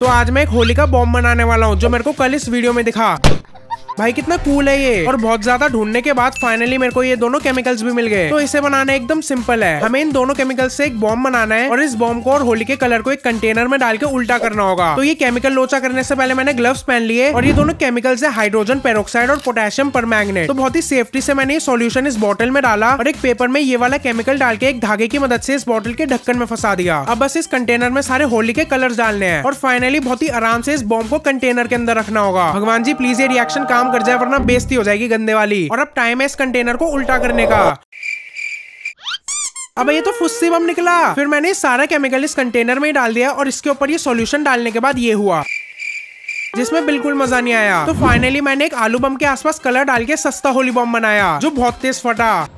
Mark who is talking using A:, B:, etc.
A: तो आज मैं एक होली का बॉम्ब बनाने वाला हूँ जो मेरे को कल इस वीडियो में दिखा भाई कितना कूल है ये और बहुत ज्यादा ढूंढने के बाद फाइनली मेरे को ये दोनों केमिकल्स भी मिल गए तो इसे बनाना एकदम सिंपल है हमें इन दोनों केमिकल्स से एक बॉम्ब बनाना है और इस बॉम्ब को और होली के कलर को एक कंटेनर में डाल के उल्टा करना होगा तो ये केमिकल लोचा करने से पहले मैंने ग्लव्स पहन लिए और ये दोनों केमिकल्स है हाइड्रोजन पेरोक्साइड और पोटेशियम पर तो बहुत ही सेफ्टी से मैंने ये सोल्यूशन इस बॉटल में डाला और एक पेपर में ये वाला केमिकल डाल के एक धागे की मदद से इस बॉटल के ढक्कन में फंसा दिया अब बस इस कंटेनर में सारे होली के कलर डालने हैं और फाइनली बहुत ही आराम से इस बॉम्ब को कंटेनर के अंदर रखना होगा भगवान जी प्लीज ये रिएक्शन काम काम कर जाए वरना बेस्ती हो जाएगी गंदे वाली और अब टाइम है इस कंटेनर को उल्टा करने का अब ये तो फुस्सी बम निकला फिर मैंने सारा केमिकल इस कंटेनर में ही डाल दिया और इसके ऊपर ये सॉल्यूशन डालने के बाद ये हुआ जिसमें बिल्कुल मजा नहीं आया तो फाइनली मैंने एक आलू बम के आसपास कलर डाल के सस्ता होली बम बनाया जो बहुत तेज फटा